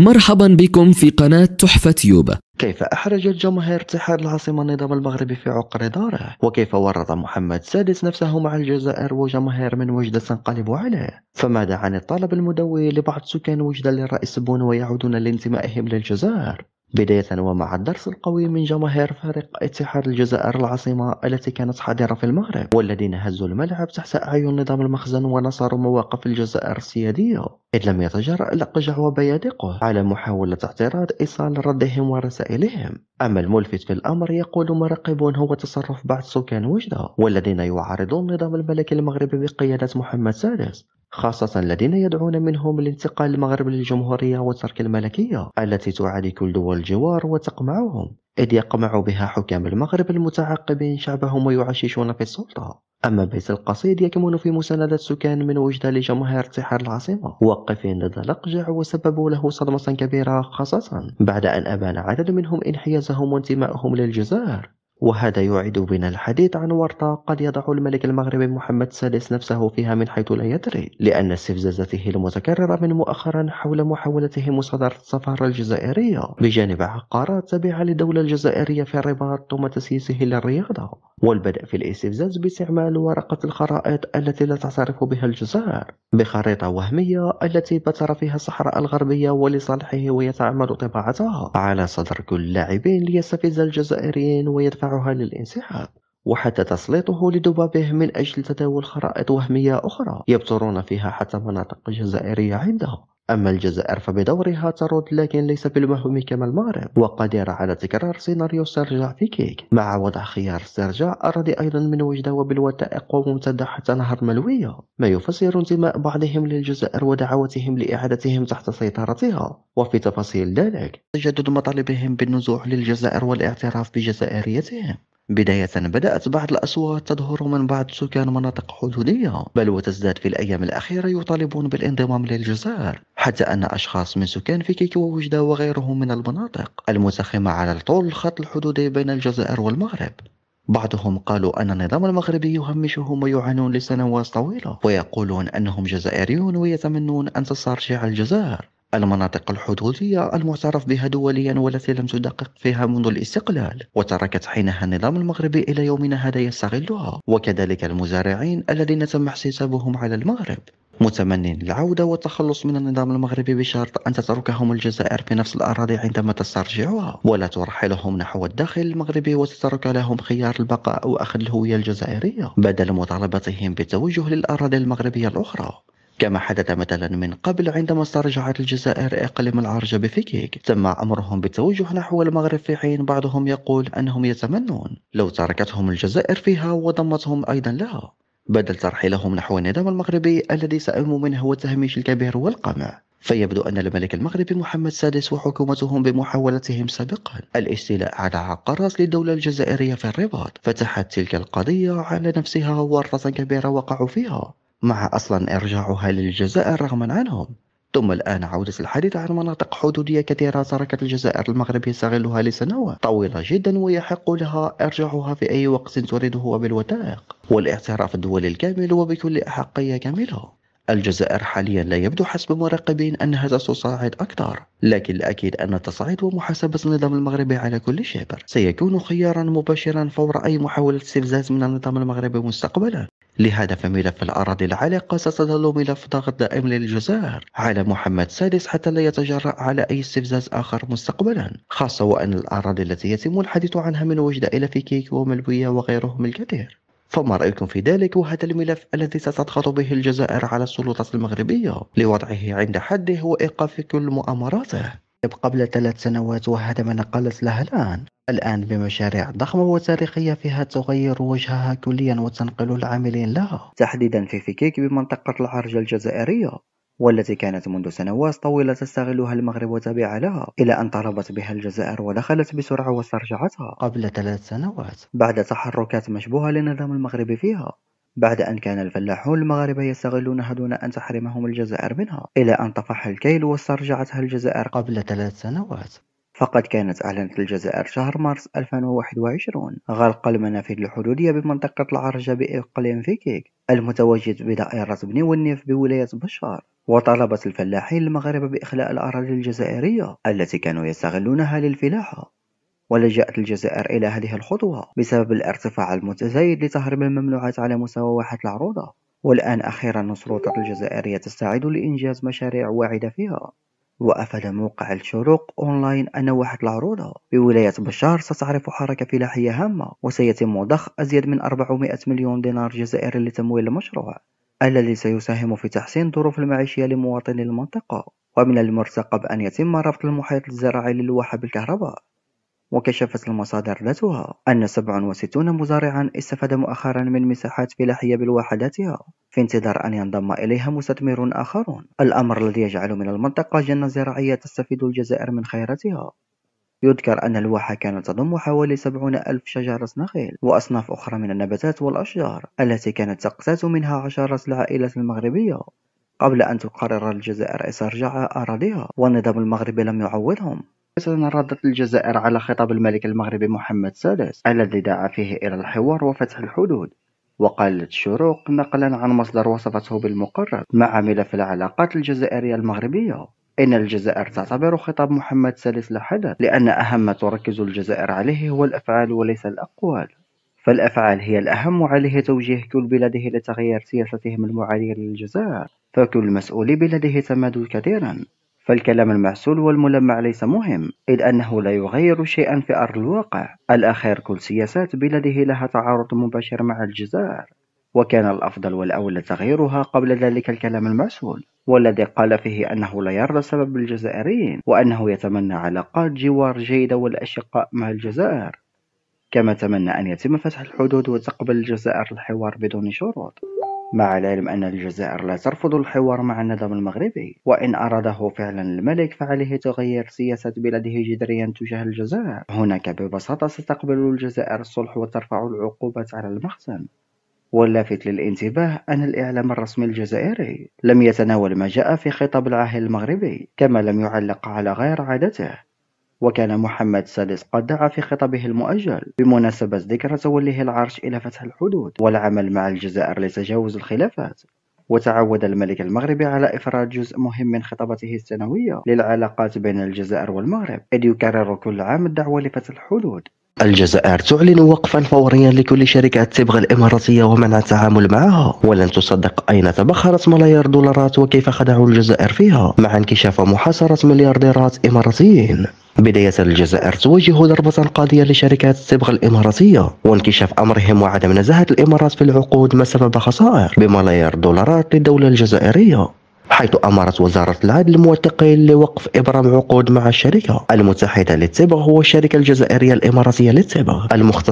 مرحبا بكم في قناة تحفة يوبا كيف أحرج الجماهير اتحاد العاصمة النظام المغربي في عقر داره وكيف ورط محمد السادس نفسه مع الجزائر وجماهير من وجدة تنقلب عليه فماذا عن الطلب المدوي لبعض سكان وجدة للرئيس بون ويعودون لانتمائهم للجزائر بداية ومع الدرس القوي من جماهير فريق اتحاد الجزائر العاصمة التي كانت حاضرة في المغرب والذين هزوا الملعب تحت أعين نظام المخزن ونصروا مواقف الجزائر السيادية إذ لم يتجرأ الأقجع وبيادقه على محاولة اعتراض إيصال ردهم ورسائلهم أما الملفت في الأمر يقول مراقبون هو تصرف بعض سكان وجدة والذين يعارضون النظام الملكي المغربي بقيادة محمد سادس خاصة الذين يدعون منهم الانتقال المغرب للجمهورية وترك الملكية التي تعادي كل دول الجوار وتقمعهم إذ يقمع بها حكام المغرب المتعقبين شعبهم ويعششون في السلطة أما بيت القصيد يكمن في مساندة سكان من وجدة لجماهير انتحار العاصمة واقفين ضد الأقجع وسببوا له صدمة كبيرة خاصة بعد أن أبان عدد منهم انحيازهم وانتمائهم للجزائر وهذا يعيد بنا الحديث عن ورطة قد يضع الملك المغربي محمد السادس نفسه فيها من حيث لا يدري لأن استفزازاته المتكررة من مؤخرا حول محاولته مصادرة السفارة الجزائرية بجانب عقارات تابعة للدولة الجزائرية في الرباط ثم تسييسه للرياضة والبدء في الاستفزاز باستعمال ورقة الخرائط التي لا تعترف بها الجزائر بخريطة وهمية التي بتر فيها الصحراء الغربية ولصالحه ويتعمد طباعتها على صدر كل اللاعبين ليستفز الجزائريين ويدفع إيقاعها للانسحاب وحتى تسليطه لدبابه من أجل تداول خرائط وهمية أخرى يبترون فيها حتى مناطق جزائرية عنده أما الجزائر فبدورها ترد لكن ليس بالمهم كما المغرب وقادرة على تكرار سيناريو استرجاع في كيك مع وضع خيار استرجاع أراضي أيضا من وجدة وبالوثائق وممتدة حتى نهر ملوية ما يفسر انتماء بعضهم للجزائر ودعوتهم لإعادتهم تحت سيطرتها وفي تفاصيل ذلك تجدد مطالبهم بالنزوح للجزائر والاعتراف بجزائريتهم بداية بدأت بعض الأصوات تظهر من بعض سكان مناطق حدودية بل وتزداد في الأيام الأخيرة يطالبون بالانضمام للجزائر حتى أن أشخاص من سكان فيكيك ووجدة وغيرهم من المناطق المتخمة على طول الخط الحدودي بين الجزائر والمغرب بعضهم قالوا أن النظام المغربي يهمشهم ويعانون لسنوات طويلة ويقولون أنهم جزائريون ويتمنون أن تسترجع الجزائر المناطق الحدودية المعترف بها دوليا والتي لم تدقق فيها منذ الاستقلال وتركت حينها النظام المغربي إلى يومنا هذا يستغلها وكذلك المزارعين الذين تم احتسابهم على المغرب متمنين العودة والتخلص من النظام المغربي بشرط أن تتركهم الجزائر في نفس الأراضي عندما تسترجعها ولا ترحلهم نحو الداخل المغربي وتترك لهم خيار البقاء وأخذ الهوية الجزائرية بدل مطالبتهم بالتوجه للأراضي المغربية الأخرى كما حدث مثلا من قبل عندما استرجعت الجزائر إقليم العرج بفكيك تم أمرهم بالتوجه نحو المغرب في حين بعضهم يقول أنهم يتمنون لو تركتهم الجزائر فيها وضمتهم أيضا لها بدل ترحيلهم نحو النظام المغربي الذي سئموا منه هو التهميش الكبير والقمع فيبدو أن الملك المغربي محمد السادس وحكومتهم بمحاولتهم سابقا الاستيلاء على عقارات للدولة الجزائرية في الرباط فتحت تلك القضية على نفسها ورطة كبيرة وقعوا فيها مع أصلا إرجاعها للجزائر رغما عنهم ثم الآن عودة الحديث عن مناطق حدودية كثيرة تركت الجزائر المغرب يستغلها لسنوات طويلة جدا ويحق لها إرجاعها في أي وقت تريده وبالوثائق والاعتراف الدولي الكامل وبكل أحقية كاملة الجزائر حاليا لا يبدو حسب مراقبين أنها ستصاعد أكثر لكن الأكيد أن التصعيد ومحاسبة النظام المغربي على كل شبر سيكون خيارا مباشرا فور أي محاولة استفزاز من النظام المغربي مستقبلا لهذا فملف الأراضي العالقة ستظل ملف ضغط دائم للجزائر على محمد سادس حتى لا يتجرأ على أي استفزاز آخر مستقبلا خاصة وأن الأراضي التي يتم الحديث عنها من وجدة إلى فيكيك وملوية وغيرهم الكثير فما رأيكم في ذلك وهذا الملف الذي ستضغط به الجزائر على السلطات المغربية لوضعه عند حده وإيقاف كل مؤامراته طيب، قبل ثلاث سنوات وهذا ما نقلت لها الآن الآن بمشاريع ضخمة وتاريخية فيها تغير وجهها كليا وتنقل العاملين لها تحديدا في فكيك بمنطقة العرجة الجزائرية والتي كانت منذ سنوات طويلة تستغلها المغرب وتابعة لها إلى أن طلبت بها الجزائر ودخلت بسرعة واسترجعتها قبل ثلاث سنوات بعد تحركات مشبوهة للنظام المغربي فيها بعد أن كان الفلاحون المغاربة يستغلونها دون أن تحرمهم الجزائر منها إلى أن طفح الكيل واسترجعتها الجزائر قبل ثلاث سنوات فقد كانت أعلنت الجزائر شهر مارس 2021 غلق المنافذ الحدودية بمنطقة العرجة بإقليم فيكيك المتواجد بدائرة بني والنيف بولاية بشار وطالبت الفلاحين المغاربة بإخلاء الأراضي الجزائرية التي كانوا يستغلونها للفلاحة ولجأت الجزائر إلى هذه الخطوة بسبب الارتفاع المتزايد لتهريب الممنوعات على مستوى واحة العروضة والآن أخيرا السلطة الجزائرية تستعد لإنجاز مشاريع واعدة فيها وأفاد موقع الشروق أونلاين أن واحة العروضة بولاية بشار ستعرف حركة فلاحية هامة وسيتم ضخ أزيد من 400 مليون دينار جزائري لتمويل المشروع الذي سيساهم في تحسين ظروف المعيشية لمواطني المنطقة ومن المرتقب أن يتم رفض المحيط الزراعي للواحة بالكهرباء وكشفت المصادر ذاتها أن 67 مزارعا استفاد مؤخرا من مساحات فلاحية بالواحة ذاتها في انتظار أن ينضم إليها مستثمرون آخرون الأمر الذي يجعل من المنطقة جنة زراعية تستفيد الجزائر من خيراتها يُذكر أن الواحة كانت تضم حوالي 70 ألف شجرة نخيل وأصناف أخرى من النباتات والأشجار التي كانت تقتات منها عشرات العائلات المغربية قبل أن تقرر الجزائر استرجاع أراضيها والنظام المغربي لم يعوضهم ردت الجزائر على خطاب الملك المغربي محمد السادس الذي دعا فيه إلى الحوار وفتح الحدود وقالت الشروق نقلا عن مصدر وصفته بالمقرب مع ملف العلاقات الجزائرية المغربية إن الجزائر تعتبر خطاب محمد سادس حدث لأن أهم ما تركز الجزائر عليه هو الأفعال وليس الأقوال فالأفعال هي الأهم وعليه توجيه كل بلاده لتغيير سياستهم المعادية للجزائر فكل مسؤول بلده تمد كثيرا فالكلام المعسول والملمع ليس مهم إذ أنه لا يغير شيئا في أرض الواقع الأخير كل سياسات بلده لها تعارض مباشر مع الجزائر وكان الأفضل والأولى تغييرها قبل ذلك الكلام المعسول والذي قال فيه أنه لا يرى سبب الجزائريين وأنه يتمنى علاقات جوار جيدة والأشقاء مع الجزائر كما تمنى أن يتم فتح الحدود وتقبل الجزائر الحوار بدون شروط مع العلم أن الجزائر لا ترفض الحوار مع النظام المغربي وإن أراده فعلا الملك فعليه تغير سياسة بلده جذريا تجاه الجزائر هناك ببساطة ستقبل الجزائر الصلح وترفع العقوبات على المخزن واللافت للانتباه أن الإعلام الرسمي الجزائري لم يتناول ما جاء في خطاب العاهل المغربي كما لم يعلق على غير عادته وكان محمد السادس قد دعا في خطابه المؤجل بمناسبة ذكرى توليه العرش إلى فتح الحدود والعمل مع الجزائر لتجاوز الخلافات وتعود الملك المغربي على إفراد جزء مهم من خطابته السنوية للعلاقات بين الجزائر والمغرب إذ يكرر كل عام الدعوة لفتح الحدود الجزائر تعلن وقفا فوريا لكل شركات تبغى الإماراتية ومنع التعامل معها ولن تصدق أين تبخرت ملايير دولارات وكيف خدعوا الجزائر فيها مع انكشاف محاصرة مليارديرات إماراتيين بداية الجزائر توجه ضربة قاضية لشركات الصبغة الإماراتية وانكشاف أمرهم وعدم نزاهة الإمارات في العقود ما سبب خسائر بملايير دولارات للدولة الجزائرية حيث أمرت وزارة العدل الموثقين لوقف إبرام عقود مع الشركة المتحدة للتبغ والشركة الجزائرية الإماراتية للتبغ المختصة